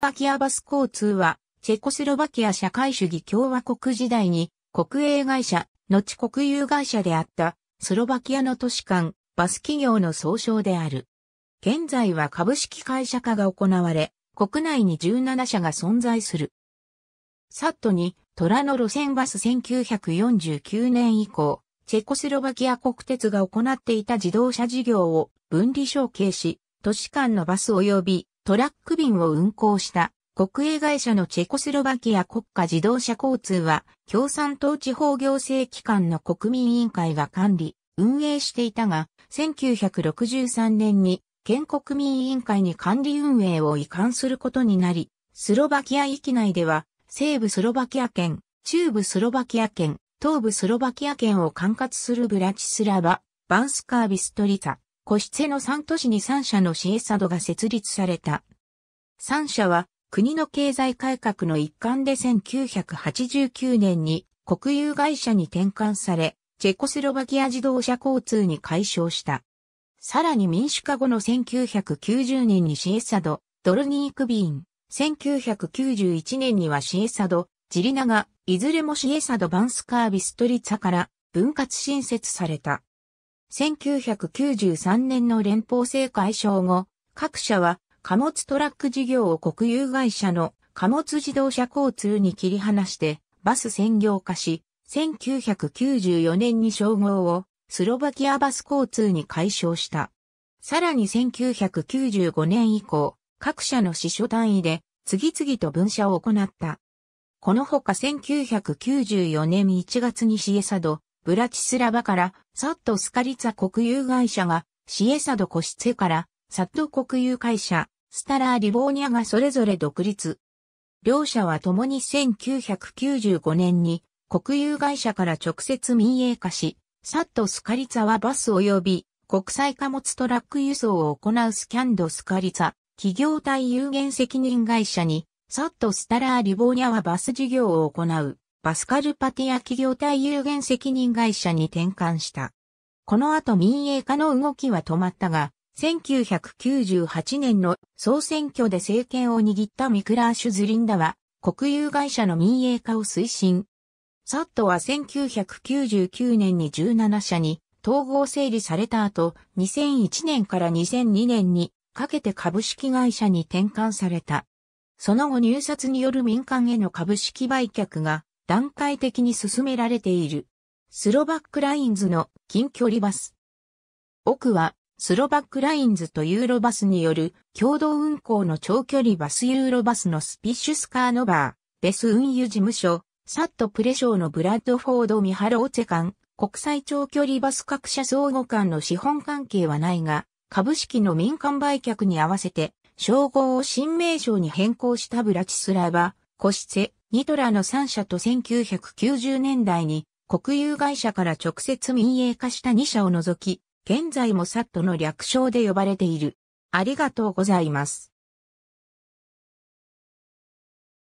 スロバキアバス交通は、チェコスロバキア社会主義共和国時代に、国営会社、後国有会社であった、スロバキアの都市間、バス企業の総称である。現在は株式会社化が行われ、国内に17社が存在する。サットに、虎の路線バス1949年以降、チェコスロバキア国鉄が行っていた自動車事業を分離承継し、都市間のバス及びトラック便を運行した国営会社のチェコスロバキア国家自動車交通は共産党地方行政機関の国民委員会が管理、運営していたが、1963年に県国民委員会に管理運営を移管することになり、スロバキア域内では西部スロバキア県、中部スロバキア県、東部スロバキア県を管轄するブラチスラバ、バンスカービストリタ、コシツェの3都市に3社のシエサドが設立された。3社は国の経済改革の一環で1989年に国有会社に転換され、チェコスロバキア自動車交通に解消した。さらに民主化後の1990年にシエサド、ドルニークビーン、1991年にはシエサド、ジリナが、いずれもシエサドバンスカービストリツァから分割新設された。1993年の連邦制解消後、各社は貨物トラック事業を国有会社の貨物自動車交通に切り離してバス専業化し、1994年に称号をスロバキアバス交通に解消した。さらに1995年以降、各社の支所単位で次々と分社を行った。このほか1994年1月にシエサド、ブラチスラバからサッドスカリツァ国有会社がシエサドコシツェからサッド国有会社スタラーリボーニャがそれぞれ独立。両社は共に1995年に国有会社から直接民営化し、サッドスカリツァはバス及び国際貨物トラック輸送を行うスキャンドスカリツァ企業体有限責任会社にサッドスタラーリボーニャはバス事業を行う。パスカル・パティア企業体有限責任会社に転換した。この後民営化の動きは止まったが、1998年の総選挙で政権を握ったミクラーシュ・ズリンダは、国有会社の民営化を推進。サットは1999年に17社に統合整理された後、2001年から2002年にかけて株式会社に転換された。その後入札による民間への株式売却が段階的に進められている。スロバックラインズの近距離バス。奥はスロバックラインズとユーロバスによる共同運行の長距離バスユーロバスのスピッシュスカーノバー、ベス運輸事務所、サットプレショーのブラッドフォードミハローチェ間、国際長距離バス各社相互間の資本関係はないが、株式の民間売却に合わせて、称号を新名称に変更したブラチスラバ、コシセ、ニトラの3社と1990年代に国有会社から直接民営化した2社を除き、現在もサットの略称で呼ばれている。ありがとうございます。